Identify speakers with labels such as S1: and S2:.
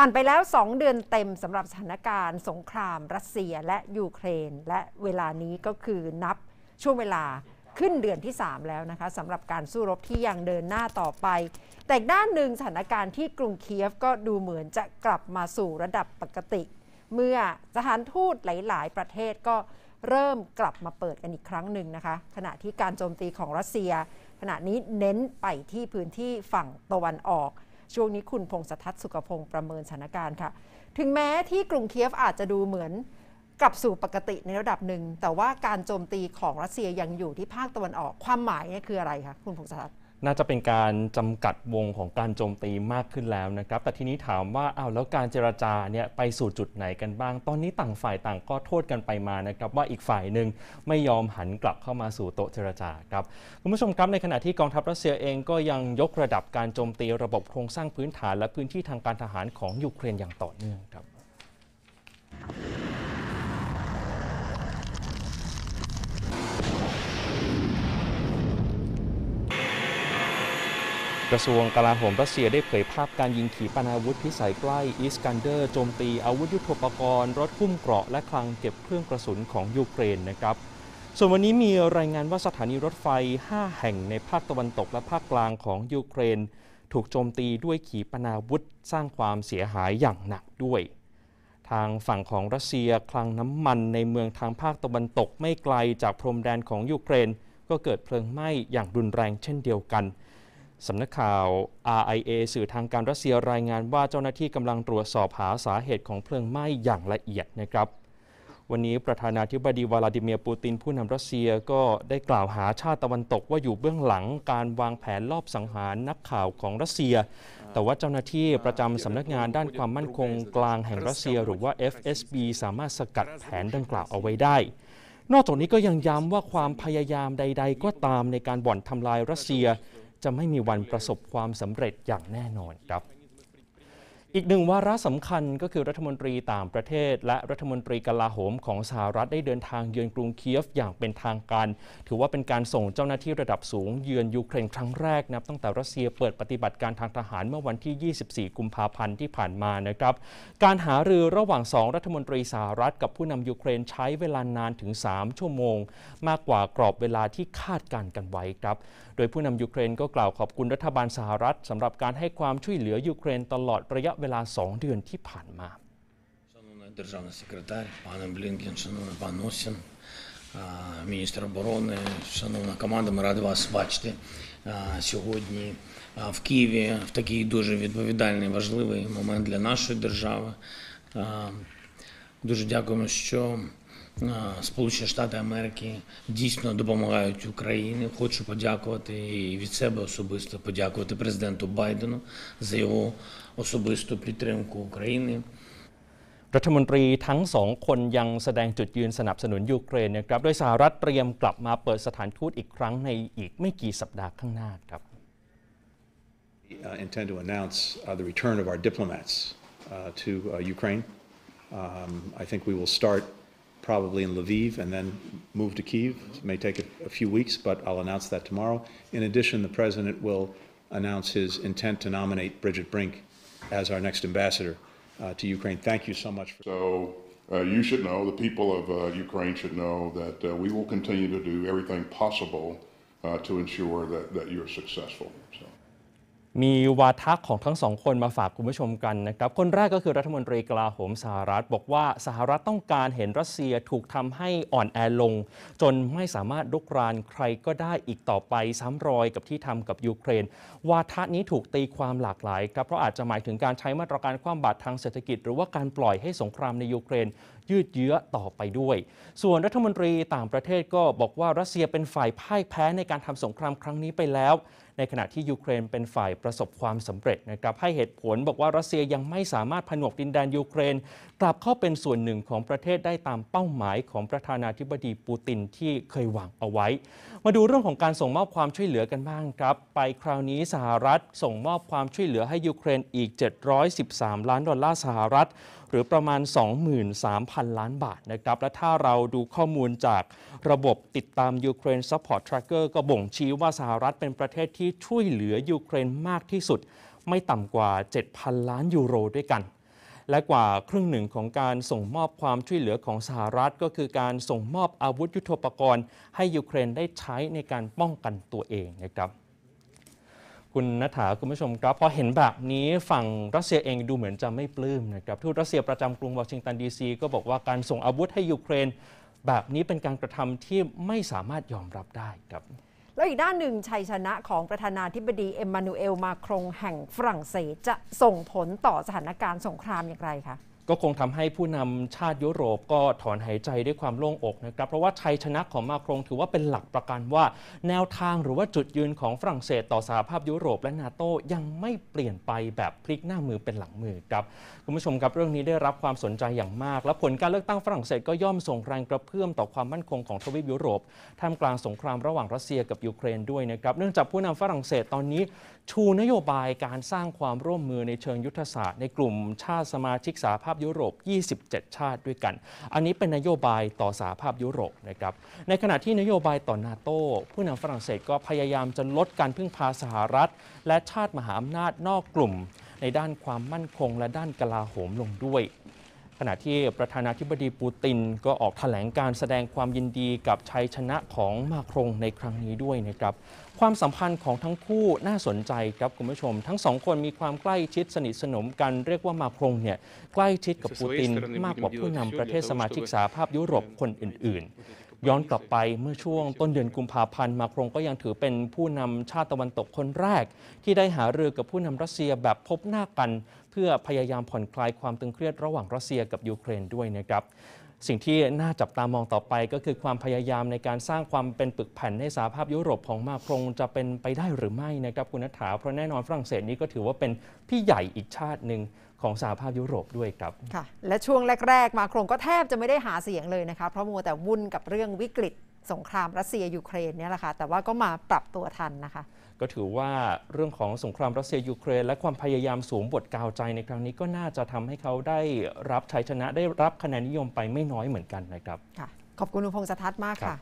S1: ผ่านไปแล้ว 2 เดือนเต็มสำหรับสถานการณ์ สงครามรัสเซีย และยูเครน และเวลานี้ก็คือนับช่วงเวลาขึ้นเดือนที่ 3 แล้วนะคะสำหรับการสู้รบที่ยังเดินหน้าต่อไป แต่ด้านหนึ่งสถานการณ์ที่กรุงเคียฟก็ดูเหมือนจะกลับมาสู่ระดับปกติ เมื่อสถานทูตหลายๆประเทศก็เริ่มกลับมาเปิดกันอีกครั้งหนึ่งนะคะขณะที่การโจมตีของรัสเซีย ขณะนี้เน้นไปที่พื้นที่ฝั่งตะวันออกช่วงนี้คุณพงศธัสุขพงศ์ประเมินสถานการณ์ค่ะ ถึงแม้ที่กรุงเคียฟอาจจะดูเหมือน กลับสู่ปกติในระดับหนึ่ง แต่ว่าการโจมตีของรัสเซียยังอยู่ที่ภาคตะวันออก ความหมายเนี่ยคืออะไรคะคุณพงศธั
S2: น่าจะเป็นการจำกัดวงของการโจมตีมากขึ้นแล้วนะครับ แต่ทีนี้ถามว่าอ้าวแล้วการเจรจาเนี่ยไปสู่จุดไหนกันบ้าง ตอนนี้ต่างฝ่ายต่างก็โทษกันไปมานะครับว่าอีกฝ่ายหนึ่งไม่ยอมหันกลับเข้ามาสู่โต๊ะเจรจาครับคุณผู้ชมครับในขณะที่กองทัพรัสเซียเองก็ยังยกระดับการโจมตีระบบโครงสร้างพื้นฐาน และพื้นที่ทางการทหารของยูเครนอย่างต่อเนื่องครับกระทรวงกลาโหมรัสเซียได้เผยภาพการยิงขีปนาวุธพิสัยใกล้อิสกันเดอร์โจมตี อาวุธยุโทโธปกรณ์รถคุ้มเกราะและคลังเก็บเครื่องกระสุนของยูเครนนะครับส่วนวันนี้มีรายงานว่าสถานีรถไฟ 5 แห่งในภาคตะวันตกและภาคกลางของยูเครน ถูกโจมตีด้วยขีปนาวุธสร้างความเสียหายอย่างหนักด้วย ทางฝั่งของรัสเซียคลังน้ำมันในเมืองทางภาคตะวันตกไม่ไกลจากพรมแดนของยูเครนก็เกิดเพลิงไหม้อย่างรุนแรง เช่นเดียวกันสำนักข่าว RIA สื่อทางการรัสเซียรายงานว่าเจ้าหน้าที่กำลังตรวจสอบหาสาเหตุของเพลิงไหม้อย่างละเอียดนะครับ วันนี้ประธานาธิบดีวลาดิเมียร์ปูตินผู้นำรัสเซียก็ได้กล่าวหาชาติตะวันตก ว่าอยู่เบื้องหลังการวางแผนลอบสังหารนักข่าวของรัสเซีย แต่ว่าเจ้าหน้าที่ประจำสำนักงานด้านความมั่นคงกลางแห่งรัสเซีย หรือว่า FSB สามารถสกัดแผนดังกล่าวเอาไว้ได้ นอกจากนี้ก็ยังย้ำว่าความพยายามใด ๆ ก็ตามในการบ่อนทำลายรัสเซียจะไม่มีวันประสบความสำเร็จอย่างแน่นอนครับอีกหนึ่งวาระสำคัญก็คือรัฐมนตรีต่างประเทศและรัฐมนตรีกลาโหมของสหรัฐได้เดินทางเยือนกรุงเคียฟอย่างเป็นทางการถือว่าเป็นการส่งเจ้าหน้าที่ระดับสูงเยือนยูเครนครั้งแรกนะับตั้งแต่รัสเซียเปิดปฏิบัติการทางทหารเมื่อวันที่ 24 กุมภาพันธ์ที่ผ่านมานะครับ การหารือระหว่าง 2 รัฐมนตรีสหรัฐ กับผู้นำยูเครนใช้เวลานานถึง 3 ชั่วโมง มากกว่ากรอบเวลาที่คาดการกันไว้ครับโดยผู้นำยูเครนก็กล่าวขอบคุณรัฐบาลสหรัฐสำหรับการให้ความช่วยเหลือยูเครนตลอดระยะเวลาลาสองเดือนที่ผ่านมา Державний секретар, пане Блінкен, шановний пан Осін, міністр оборони, шановна команда, ми раді вас бачити сьогодні в Києві в такий дуже відповідальний важливий момент для нашої держави. Дуже дякуємо, що Сполучені Штати Америки дійсно допомагають Україні. Хочу подякувати і від себе особисто подякувати президенту Байдену за його особисту підтримку України. รัฐมนตรีทั้งสองคนยังแสดงจุดยืนสนับสนุนยูเครนนะครับโดยสหรัฐเตรียมกลับมาเปิดสถานทูตอีกครั้งในอีกไม่กี่สัปดาห์ข้างหน้า
S1: ครับ intend to announce uh, the return of our diplomats uh, to uh, Ukraine. Um, I think we will start probably in Lviv and then move to Kiev. It may take a, a few weeks, but I'll announce that tomorrow. In addition, the president will announce his intent to nominate Bridget Brink as our next ambassador uh, to Ukraine. Thank you so much. For- so uh, you should know, the people of uh, Ukraine should know that uh, we will continue to do everything possible uh, to ensure that, that
S2: you're successful. So. มีวาทะของทั้งสองคนมาฝากคุณผู้ชมกันนะครับ คนแรกก็คือรัฐมนตรีกลาโหมสหรัฐบอกว่าสหรัฐต้องการเห็นรัสเซียถูกทำให้อ่อนแอลง จนไม่สามารถลุกรานใครก็ได้อีกต่อไปซ้ำรอยกับที่ทำกับ ยูเครน วาทะนี้ถูกตีความหลากหลายครับ เพราะอาจจะหมายถึงการใช้มาตรการคว่ำบาตรทางเศรษฐกิจหรือว่าการปล่อยให้สงครามในยูเครนยืดเยื้อต่อไปด้วย ส่วนรัฐมนตรีต่างประเทศก็บอกว่ารัสเซียเป็นฝ่ายพ่ายแพ้ในการทำสงครามครั้งนี้ไปแล้ว ในขณะที่ยูเครนเป็นฝ่ายประสบความสำเร็จนะครับให้เหตุผลบอกว่ารัสเซียยังไม่สามารถผนวกดินแดนยูเครน กลับเข้าเป็นส่วนหนึ่งของประเทศได้ตามเป้าหมายของประธานาธิบดีปูติน ที่เคยวางเอาไว้ มาดูเรื่องของการส่งมอบความช่วยเหลือกันบ้างครับ ไปคราวนี้สหรัฐส่งมอบความช่วยเหลือให้ยูเครนอีก 713 ล้านดอลลาร์สหรัฐ หรือประมาณ 23,000 5,000ล้านบาทนะครับและถ้าเราดูข้อมูลจากระบบติดตามเครนซัพ Support Tracker ก็บ่งชี้ว่าสหรัฐเป็นประเทศที่ช่วยเหลือ ยูเครนมากที่สุดไม่ต่ำกว่า 7,000 ล้านยูโรด้วยกัน และกว่าครึ่งหนึ่งของการส่งมอบความช่วยเหลือของสหรัฐก็คือการส่งมอบอาวุธยุโทโธปกรณ์ ให้ยูเครนได้ใช้ในการป้องกันตัวเองนะครับคุณนัฐาคุณผู้ชมครับพอเห็นแบบนี้ฝั่งรัสเซียเองดูเหมือนจะไม่ปลื้มนะครับทูตรัสเซียประจำกรุงวอชิงตันดีซีก็บอกว่าการส่งอาวุธให้ยูเครนแบบนี้เป็นการกระทำที่ไม่สามารถยอมรับได้ครับ
S1: แล้วอีกด้านหนึ่งชัยชนะของประธานาธิบดีเอ็มมานูเอลมาครงแห่งฝรั่งเศสจะส่งผลต่อสถานการณ์สงครามอย่างไรคะ
S2: ก็คงทำให้ผู้นำชาติยุโรปก็ถอนหายใจด้วยความโล่งอกนะครับเพราะว่าชัยชนะของมาครง ถือว่าเป็นหลักประกันว่าแนวทางหรือว่าจุดยืนของฝรั่งเศสต่อสหภาพยุโรปและนาโตยังไม่เปลี่ยนไปแบบ พลิกหน้ามือเป็นหลังมือครับคุณผู้ชมครับเรื่องนี้ได้รับความสนใจอย่างมาก และผลการเลือกตั้งฝรั่งเศสก็ย่อมส่งแรงกระเพื่อมต่อความมั่นคงของทวีปยุโรปท่ามกลางสงครามระหว่างรัสเซียกับยูเครนด้วยนะครับเนื่องจากผู้นำฝรั่งเศสตอนนี้ชูนโยบายการสร้างความร่วมมือในเชิงยุทธศาสตร์ในกลุ่มชาติสมาชิกสหภาพยุโรป 27 ชาติด้วยกัน อันนี้เป็นนโยบายต่อสหภาพยุโรปนะครับ ในขณะที่นโยบายต่อนาโต้ผู้นำฝรั่งเศสก็พยายามจะลดการพึ่งพาสหรัฐ และชาติมหาอำนาจนอกกลุ่ม ในด้านความมั่นคงและด้านกลาโหมลงด้วยขณะที่ประธานาธิบดีปูตินก็ออกแถลงการแสดงความยินดีกับชัยชนะของมาครงในครั้งนี้ด้วยนะครับความสัมพันธ์ของทั้งคู่น่าสนใจครับคุณผู้ชม ทั้งสองคนมีความใกล้ชิดสนิทสนมกันเรียกว่ามาครงเนี่ยใกล้ชิดกับปูตินมากกว่าผู้นำประเทศสมาชิกสหภาพยุโรปคนอื่น ๆย้อนกลับไปเมื่อช่วงต้นเดือนกุมภาพันธ์มาครงก็ยังถือเป็นผู้นำชาติตะวันตกคนแรก ที่ได้หาเรือกับผู้นำรัสเซียแบบพบหน้ากัน เพื่อพยายามผ่อนคลายความตึงเครียดระหว่างรัสเซียกับยูเครนด้วยนะครับสิ่งที่น่าจับตามองต่อไปก็คือความพยายามในการสร้างความเป็นปึกแผ่นให้สหภาพยุโรปของมาครงจะเป็นไปได้หรือไม่นะครับคุณนัฐาเพราะแน่นอนฝรั่งเศสนี้ก็ถือว่าเป็น พี่ใหญ่อีกชาติหนึ่งของสหภาพยุโรปด้วยครับค
S1: ่ะและช่วงแรกๆ มาครงก็แทบจะไม่ได้หาเสียงเลยนะคะเพราะมัวแต่วุ่นกับเรื่องวิกฤตสงครามรัสเซียยูเครนเนี่ยแหละค่ะแต่ว่าก็มาปรับตัวทันนะคะ
S2: ก็ถือว่าเรื่องของสงครามรัสเซียยูเครนและความพยายามสูมบทกาวใจในครั้งนี้ก็น่าจะทำให้เขาได้รับชัยชนะได้รับคะแนนนิยมไปไม่น้อยเหมือนกันนะครับค่ะ
S1: ขอบคุณคุณพงษ์สัทธ์มากค่ะ